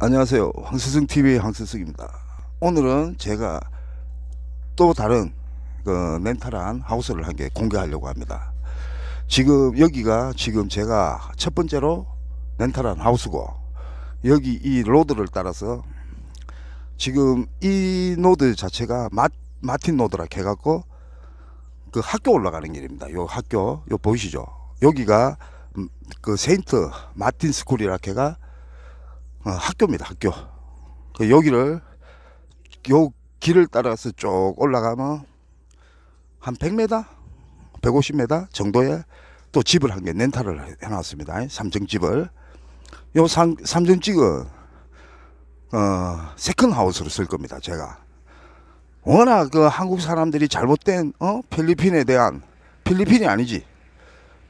안녕하세요. 황세승 TV의 황세승입니다 오늘은 제가 또 다른 그 렌탈한 하우스를 한 개 공개하려고 합니다. 지금 여기가 지금 제가 첫 번째로 렌탈한 하우스고 여기 이 로드를 따라서 지금 이 노드 자체가 마, 마틴 노드라 해갖고 그 학교 올라가는 길입니다. 요 학교 요 보이시죠? 여기가 음, 그 세인트 마틴 스쿨이라 해가 어, 학교입니다 학교 그 여기를 요 길을 따라서 쭉 올라가면 한 100m 150m 정도에 또 집을 한 개 렌탈을 해놨습니다 3층 집을 요 3, 3층 집은 어, 세컨 하우스로 쓸 겁니다 제가 워낙 그 한국 사람들이 잘못된 어? 필리핀에 대한 필리핀이 아니지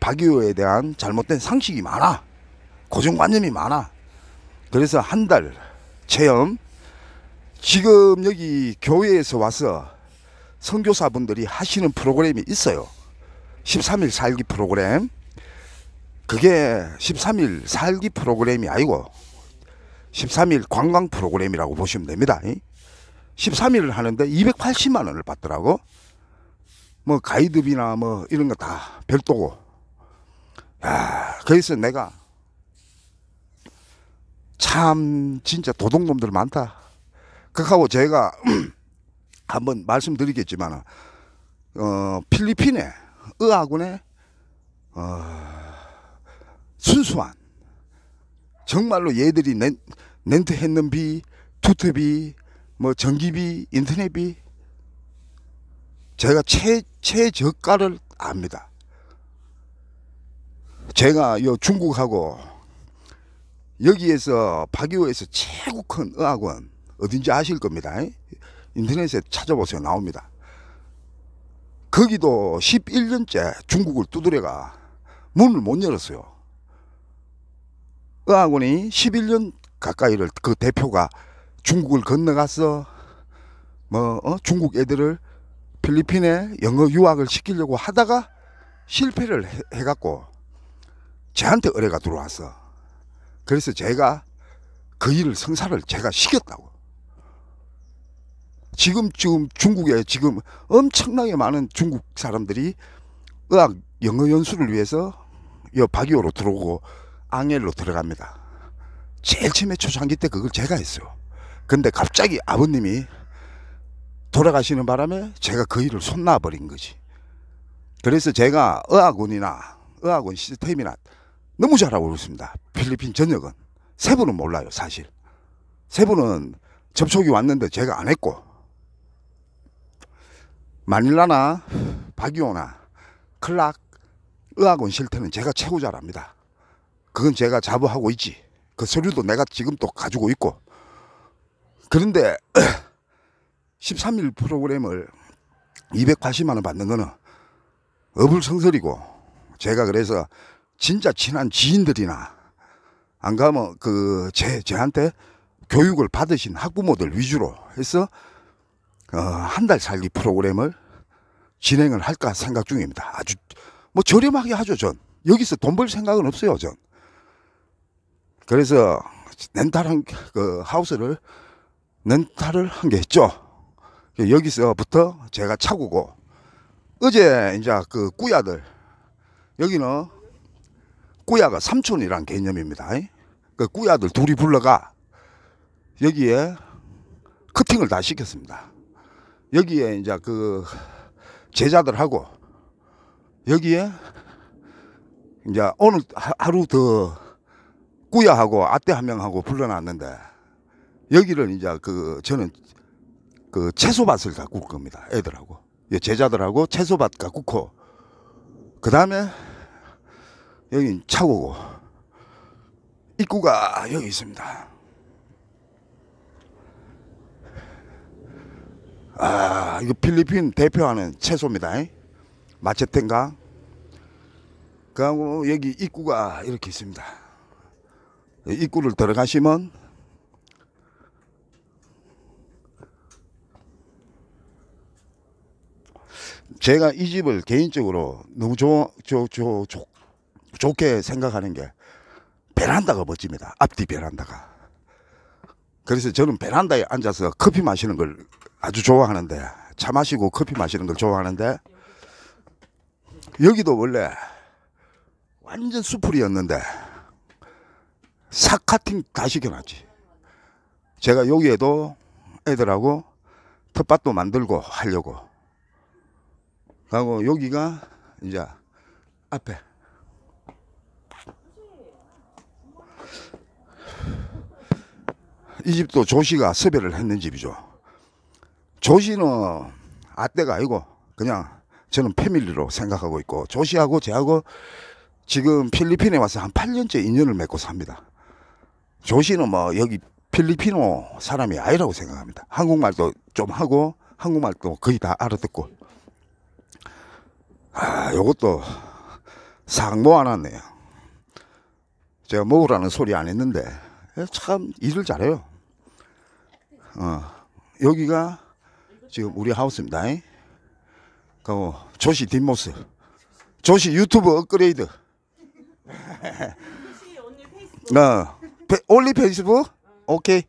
바기오에 대한 잘못된 상식이 많아 고정관념이 많아 그래서 한 달 체험 지금 여기 교회에서 와서 선교사분들이 하시는 프로그램이 있어요 13일 살기 프로그램 그게 13일 살기 프로그램이 아니고 13일 관광 프로그램이라고 보시면 됩니다 13일을 하는데 280만 원을 받더라고 뭐 가이드비나 뭐 이런 거 다 별도고 야, 그래서 내가 참 진짜 도둑놈들 많다. 그하고 제가 한번 말씀드리겠지만 어, 필리핀에 의학군의 어, 순수한 정말로 얘들이 렌, 렌트 했는 비, 투트비, 뭐 전기비, 인터넷비 제가 최, 최저가를 압니다. 제가 요 중국하고 여기에서 박유호에서 최고 큰 의학원 어딘지 아실 겁니다. 인터넷에 찾아보세요. 나옵니다. 거기도 11년째 중국을 두드려가 문을 못 열었어요. 의학원이 11년 가까이를 그 대표가 중국을 건너가서 뭐 어? 중국 애들을 필리핀에 영어 유학을 시키려고 하다가 실패를 해, 해갖고 저한테 의뢰가 들어왔어. 그래서 제가 그 일을 성사를 제가 시켰다고. 지금 지금 중국에 지금 엄청나게 많은 중국 사람들이 의학 영어 연수를 위해서 여바기오로 들어오고 앙헬로 들어갑니다. 제일 처음에 초창기 때 그걸 제가 했어요. 근데 갑자기 아버님이 돌아가시는 바람에 제가 그 일을 손놔버린 거지. 그래서 제가 의학원이나 의학원 시스템이나 너무 잘하고 있습니다. 필리핀 전역은. 세부는 몰라요, 사실. 세부는 접촉이 왔는데 제가 안 했고. 마닐라나, 바기오나 클락, 의학원 실태는 제가 최고 잘합니다. 그건 제가 자부하고 있지. 그 서류도 내가 지금 또 가지고 있고. 그런데 13일 프로그램을 280만 원 받는 거는 어불성설이고 제가 그래서 진짜 친한 지인들이나 안 가면 그 제 제한테 교육을 받으신 학부모들 위주로 해서 어, 한 달 살기 프로그램을 진행을 할까 생각 중입니다. 아주 뭐 저렴하게 하죠 전 여기서 돈 벌 생각은 없어요 전. 그래서 렌탈한 그 하우스를 렌탈을 한 게 있죠. 여기서부터 제가 차고고 어제 이제 그 꾸야들 여기는 꾸야가 삼촌이란 개념입니다. 그 꾸야들 둘이 불러가 여기에 커팅을 다 시켰습니다. 여기에 이제 그 제자들하고 여기에 이제 오늘 하루 더 꾸야하고 아떼 한 명하고 불러놨는데 여기를 이제 그 저는 그 채소밭을 가꿀 겁니다. 애들하고 예, 제자들하고 채소밭 가꾸고 그 다음에 여긴 차고고 입구가 여기 있습니다. 아, 이거 필리핀 대표하는 채소입니다. 마체텐가? 그리고 여기 입구가 이렇게 있습니다. 입구를 들어가시면 제가 이 집을 개인적으로 너무 좋아, 좋, 좋, 좋, 좋게 생각하는 게 베란다가 멋집니다. 앞뒤 베란다가. 그래서 저는 베란다에 앉아서 커피 마시는 걸 아주 좋아하는데 차 마시고 커피 마시는 걸 좋아하는데 여기도 원래 완전 수풀이었는데 사 카팅 다 시켜놨지. 제가 여기에도 애들하고 텃밭도 만들고 하려고. 그리고 여기가 이제 앞에 이 집도 조씨가 섭외를 했는 집이죠. 조씨는 아떼가 아니고 그냥 저는 패밀리로 생각하고 있고 조씨하고 제하고 지금 필리핀에 와서 한 8년째 인연을 맺고 삽니다. 조씨는 뭐 여기 필리핀어 사람이 아니라고 생각합니다. 한국말도 좀 하고 한국말도 거의 다 알아듣고 아 요것도 상 모아놨네요. 제가 먹으라는 소리 안 했는데 참 일을 잘해요. 어, 여기가 지금 우리 하우스입니다. 그리 조시 뒷모습. 조시 유튜브 업그레이드. 어, 페, 올리 페이스북? 오케이.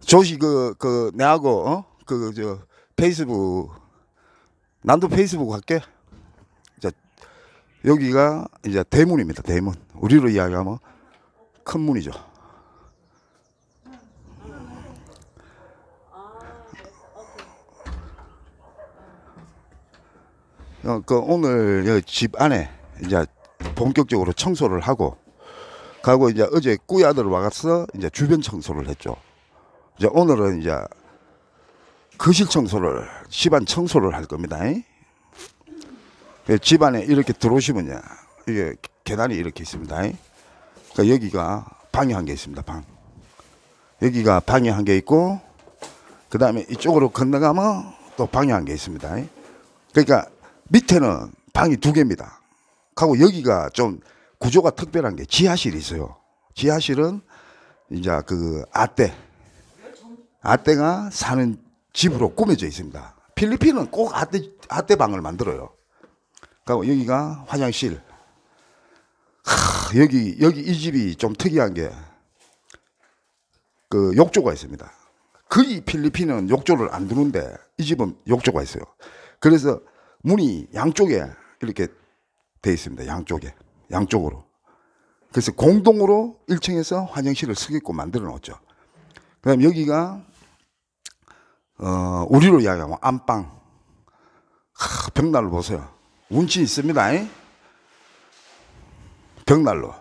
조시 그, 그, 내하고, 어? 그, 그 저, 페이스북, 난도 페이스북 할게. 자, 여기가 이제 대문입니다, 대문. 우리로 이야기하면 큰 문이죠. 어, 그 오늘 집 안에 이제 본격적으로 청소를 하고 가고 이제 어제 꾸야 아들 와서 이제 주변 청소를 했죠. 이제 오늘은 이제 거실 청소를 집안 청소를 할 겁니다. 집안에 이렇게 들어오시면요. 이게 계단이 이렇게 있습니다. 그러니까 여기가 방이 한 개 있습니다. 방. 여기가 방이 한 개 있고 그다음에 이쪽으로 건너가면 또 방이 한 개 있습니다. 그러니까 밑에는 방이 두 개입니다. 하고 여기가 좀 구조가 특별한 게 지하실이 있어요. 지하실은 이제 그 아떼 아떼가 사는 집으로 꾸며져 있습니다. 필리핀은 꼭 아떼 아떼 방을 만들어요. 그리고 여기가 화장실. 하, 여기 여기 이 집이 좀 특이한 게 그 욕조가 있습니다. 거의 필리핀은 욕조를 안 두는데 이 집은 욕조가 있어요. 그래서 문이 양쪽에 이렇게 돼 있습니다. 양쪽에. 양쪽으로. 그래서 공동으로 1층에서 환영실을 쓰겠고 만들어 놓죠. 그다음 여기가 어, 우리로 이야기하면 안방. 하, 벽난로 보세요. 운치 있습니다. 이? 벽난로.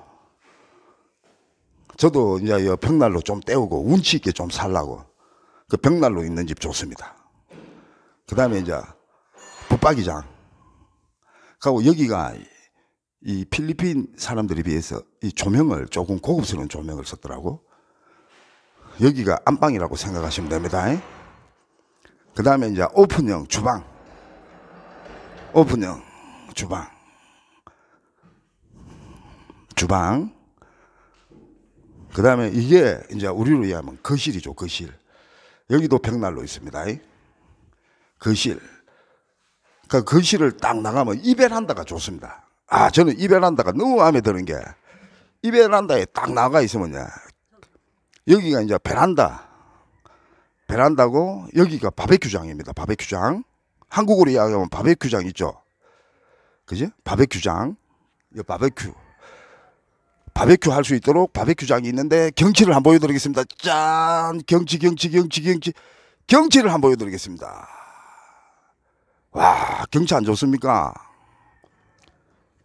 저도 이제 벽난로 좀 때우고 운치 있게 좀 살라고 그 벽난로 있는 집 좋습니다. 그 다음에 이제 붙박이장. 그리고 여기가 이 필리핀 사람들에 비해서 이 조명을 조금 고급스러운 조명을 썼더라고. 여기가 안방이라고 생각하시면 됩니다. 그 다음에 이제 오픈형 주방. 오픈형 주방. 주방. 그 다음에 이게 이제 우리로 이해하면 거실이죠, 거실. 여기도 벽난로 있습니다. 거실. 그거실를딱 나가면 이베란다가 좋습니다. 아, 저는 이베란다가 너무 마음에 드는 게 이베란다에 딱 나가 있으면요. 여기가 이제 베란다. 베란다고 여기가 바베큐장입니다. 바베큐장. 한국으로 이야기하면 바베큐장 있죠. 그지? 바베큐장. 이 바베큐. 바베큐 할 수 있도록 바베큐장이 있는데 경치를 한번 보여드리겠습니다. 짠! 경치, 경치, 경치, 경치. 경치를 한번 보여드리겠습니다. 와 경치 안 좋습니까?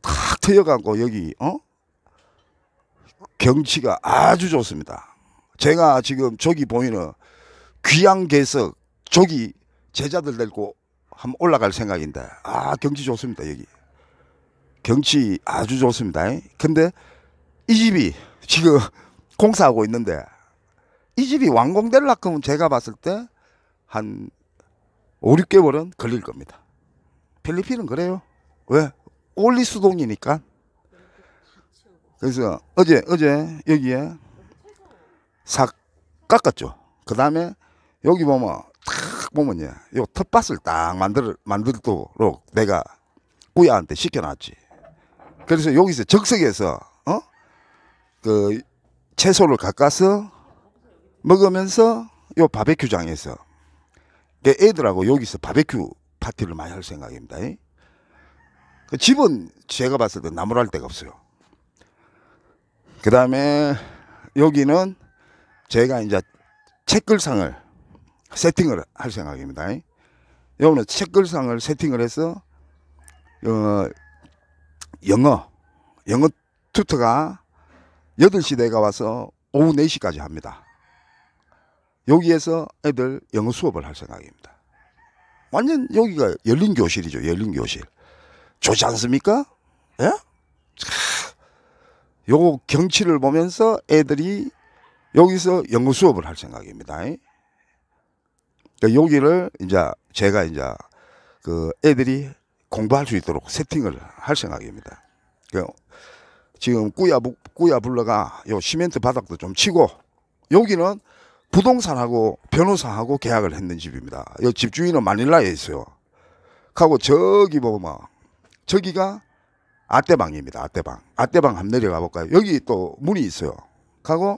탁 트여갖고 여기 어 경치가 아주 좋습니다. 제가 지금 저기 보이는 귀양계석 저기 제자들 데리고 한번 올라갈 생각인데 아 경치 좋습니다 여기 경치 아주 좋습니다. 근데 이 집이 지금 공사하고 있는데 이 집이 완공될라 그러면 제가 봤을 때한 5, 6개월은 걸릴 겁니다. 필리핀은 그래요. 왜? 올리수동이니까. 그래서 어제, 어제 여기에 싹 깎았죠. 그 다음에 여기 보면 탁 보면 요요 텃밭을 딱 만들, 만들도록 내가 꾸야한테 시켜놨지. 그래서 여기서 적색에서 어? 그 채소를 깎아서 먹으면서 요 바베큐장에서 애들하고 여기서 바베큐 파티를 많이 할 생각입니다. 그 집은 제가 봤을 때 나무랄 데가 없어요. 그 다음에 여기는 제가 이제 책글상을 세팅을 할 생각입니다. 여기는 책글상을 세팅을 해서 어, 영어 영어 튜터가 8시대가 와서 오후 4시까지 합니다. 여기에서 애들 영어 수업을 할 생각입니다. 완전 여기가 열린 교실이죠. 열린 교실. 좋지 않습니까? 예? 요 경치를 보면서 애들이 여기서 영어 수업을 할 생각입니다. 그러니까 여기를 이제 제가 이제 그 애들이 공부할 수 있도록 세팅을 할 생각입니다. 그 지금 꾸야 꾸야 불러가 요 시멘트 바닥도 좀 치고 여기는 부동산하고 변호사하고 계약을 했는 집입니다. 이 집주인은 마닐라에 있어요. 가고 저기 보면 뭐, 저기가 아떼방입니다. 아떼방. 아떼방 한번 내려가 볼까요? 여기 또 문이 있어요. 가고이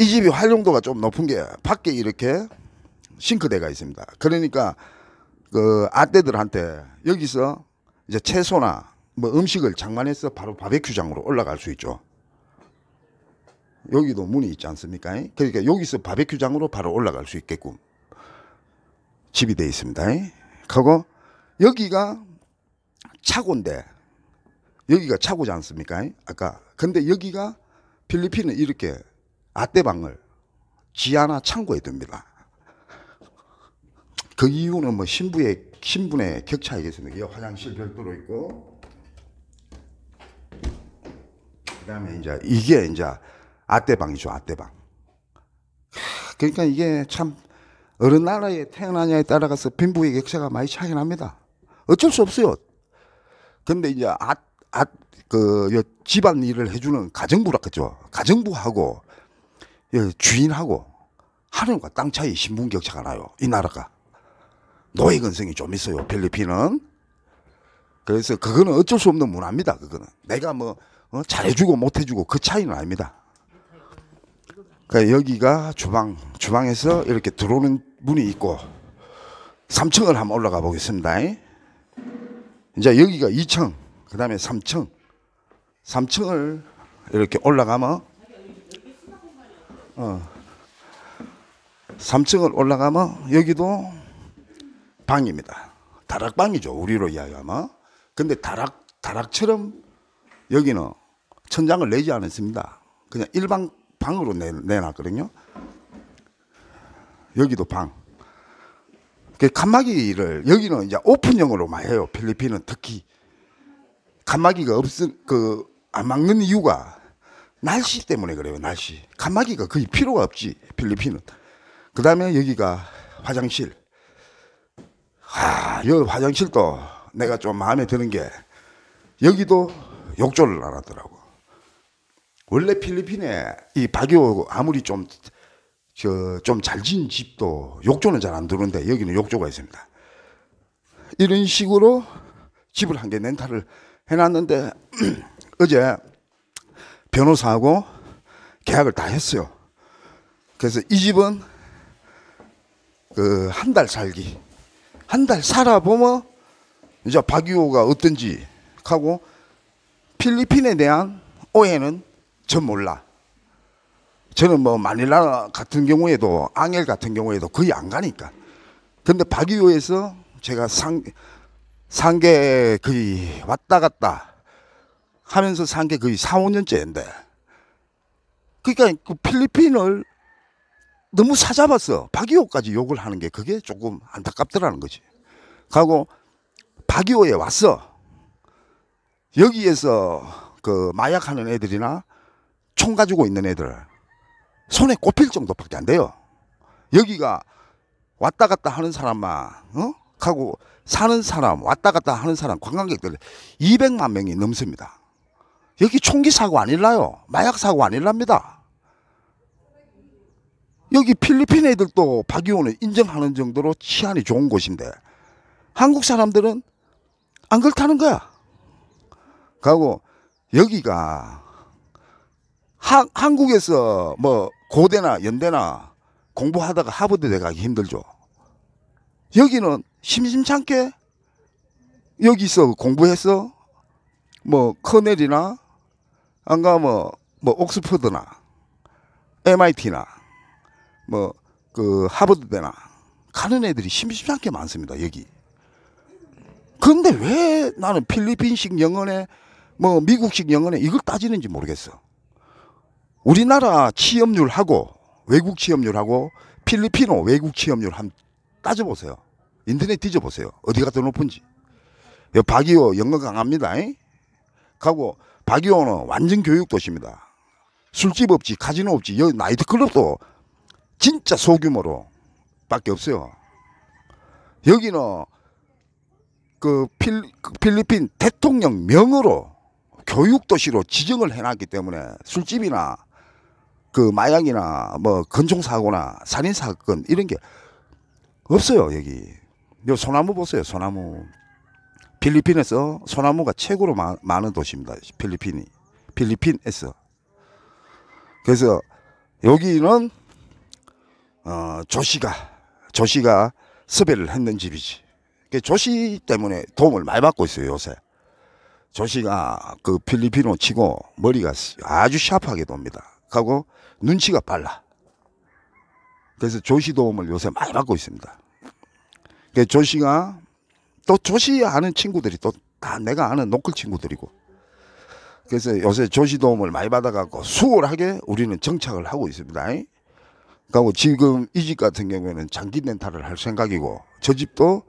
집이 활용도가 좀 높은 게 밖에 이렇게 싱크대가 있습니다. 그러니까 그 아떼들한테 여기서 이제 채소나 뭐 음식을 장만해서 바로 바베큐장으로 올라갈 수 있죠. 여기도 문이 있지 않습니까? 그러니까 여기서 바베큐장으로 바로 올라갈 수 있게끔 집이 되어 있습니다. 그리고 여기가 차고인데 여기가 차고지 않습니까? 아까 근데 여기가 필리핀은 이렇게 아떼방을 지하나 창고에 둡니다. 그 이유는 뭐 신부의 신분의 격차이겠습니다. 여기 화장실 별도로 있고 그다음에 이제 이게 이제 아떼방이죠, 아떼방. 그러니까 이게 참 어느 나라에 태어나냐에 따라서 빈부의 격차가 많이 차이 납니다. 어쩔 수 없어요. 근데 이제 아, 아, 그, 집안 일을 해주는 가정부라 그죠. 가정부하고 예, 주인하고 하늘과 땅 차이 신분 격차가 나요. 이 나라가. 노예 근성이 좀 있어요. 필리핀은. 그래서 그거는 어쩔 수 없는 문화입니다. 그거는. 내가 뭐 어, 잘해주고 못해주고 그 차이는 아닙니다. 그러니까 여기가 주방, 주방에서 이렇게 들어오는 문이 있고 3층을 한번 올라가 보겠습니다. 이제 여기가 2층, 그 다음에 3층, 3층을 이렇게 올라가면 어, 3층을 올라가면 여기도 방입니다. 다락방이죠. 우리로 이야기하면. 근데 다락, 다락처럼 여기는 천장을 내지 않았습니다. 그냥 일방 방으로 내, 놨거든요 여기도 방. 그 칸막이를 여기는 이제 오픈형으로 만 해요. 필리핀은 특히 칸막이가 없은 그안 막는 이유가 날씨 때문에 그래요. 날씨. 칸막이가 거의 필요가 없지 필리핀은. 그다음에 여기가 화장실. 아, 여 화장실도 내가 좀 마음에 드는 게 여기도 욕조를 알았더라고. 원래 필리핀에 이 박요 아무리 좀 저 좀 잘 지은 집도 욕조는 잘 안 들어오는데 여기는 욕조가 있습니다. 이런 식으로 집을 한 개 렌탈을 해놨는데 어제 변호사하고 계약을 다 했어요. 그래서 이 집은 그 한 달 살기 한 달 살아보면 이제 박유호가 어떤지 하고 필리핀에 대한 오해는 전 몰라. 저는 뭐 마닐라 같은 경우에도 앙헬 같은 경우에도 거의 안 가니까. 근데 바기오에서 제가 상 상계 거의 왔다 갔다 하면서 산 게 거의 4, 5년째인데. 그러니까 그 필리핀을 너무 사잡았어. 박이호까지 욕을 하는 게 그게 조금 안타깝더라는 거지. 가고 박이호에 왔어. 여기에서 그 마약하는 애들이나 총 가지고 있는 애들 손에 꼽힐 정도밖에 안 돼요. 여기가 왔다 갔다 하는 사람만 어? 하고 사는 사람 왔다 갔다 하는 사람 관광객들 200만 명이 넘습니다. 여기 총기 사고 아일라요 마약 사고 안 일납니다. 여기 필리핀 애들도 박이온는 인정하는 정도로 치안이 좋은 곳인데 한국 사람들은 안 그렇다는 거야. 그리고 여기가 하, 한국에서 뭐 고대나 연대나 공부하다가 하버드대 가기 힘들죠. 여기는 심심찮게 여기서 공부해서 뭐 커넬이나 안가 뭐, 뭐 옥스퍼드나 MIT나 뭐 그 하버드대나 가는 애들이 심심찮게 많습니다 여기. 그런데 왜 나는 필리핀식 영어네 뭐 미국식 영어네 이걸 따지는지 모르겠어. 우리나라 취업률하고 외국 취업률하고 필리핀어 외국 취업률 한 따져보세요. 인터넷 뒤져보세요. 어디가 더 높은지. 예, 박이오 영어 강합니다. 이? 가고 박이오는 완전 교육 도시입니다. 술집 없지 카지노 없지 여기 나이트클럽도 진짜 소규모로 밖에 없어요. 여기는 그 필, 그 필리핀 대통령 명으로 교육도시로 지정을 해놨기 때문에 술집이나 그 마약이나 뭐 건총사고나 살인사건 이런 게 없어요, 여기. 요 소나무 보세요, 소나무. 필리핀에서 소나무가 최고로 마, 많은 도시입니다. 필리핀이. 필리핀에서. 그래서 여기는 어, 조씨가 조씨가 섭외를 했는 집이지. 그 조씨 때문에 도움을 많이 받고 있어요 요새. 조씨가 그 필리핀어 치고 머리가 아주 샤프하게 돕니다. 하고 눈치가 빨라. 그래서 조시 도움을 요새 많이 받고 있습니다. 그 조시가 또 조시 아는 친구들이 또 다 내가 아는 노클 친구들이고 그래서 요새 조시 도움을 많이 받아갖고 수월하게 우리는 정착을 하고 있습니다. 그리고 지금 이 집 같은 경우에는 장기 렌탈을 할 생각이고 저 집도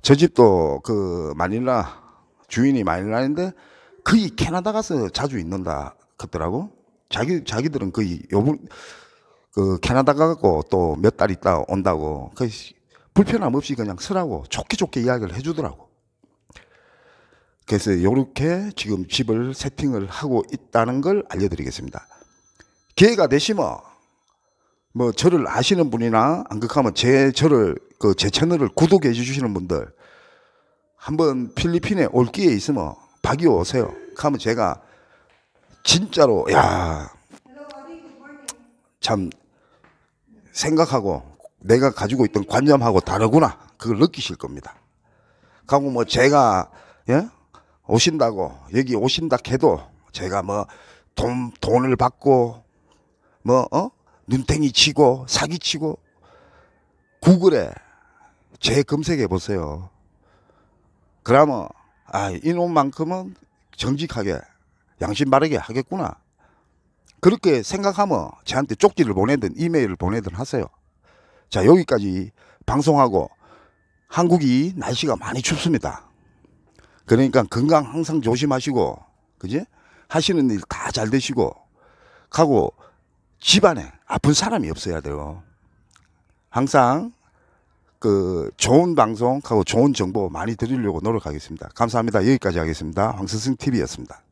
저 집도 그 마닐라 주인이 마닐라인데 그이 캐나다 가서 자주 있는다 그더라고 자기 자기들은 거의 요번 그 캐나다 가고 또 몇 달 있다 온다고 그 불편함 없이 그냥 쓰라고 좋게 좋게 이야기를 해주더라고. 그래서 요렇게 지금 집을 세팅을 하고 있다는 걸 알려드리겠습니다. 기회가 되시면 뭐 저를 아시는 분이나 안극하면 제 저를 그 제 채널을 구독해 주시는 분들 한번 필리핀에 올 기회 있으면 박이 오세요. 가면 제가 진짜로 야 참 생각하고 내가 가지고 있던 관념하고 다르구나 그걸 느끼실 겁니다. 가고뭐 제가 예? 오신다고 여기 오신다 해도 제가 뭐 돈 돈을 받고 뭐 어? 눈탱이 치고 사기 치고 구글에 제 검색해 보세요. 그러면 아 이놈만큼은 정직하게 양심 바르게 하겠구나. 그렇게 생각하면 저한테 쪽지를 보내든 이메일을 보내든 하세요. 자, 여기까지 방송하고 한국이 날씨가 많이 춥습니다. 그러니까 건강 항상 조심하시고, 그지? 하시는 일 다 잘 되시고, 하고 집안에 아픈 사람이 없어야 돼요. 항상 그 좋은 방송하고 좋은 정보 많이 드리려고 노력하겠습니다. 감사합니다. 여기까지 하겠습니다. 황선승 TV였습니다.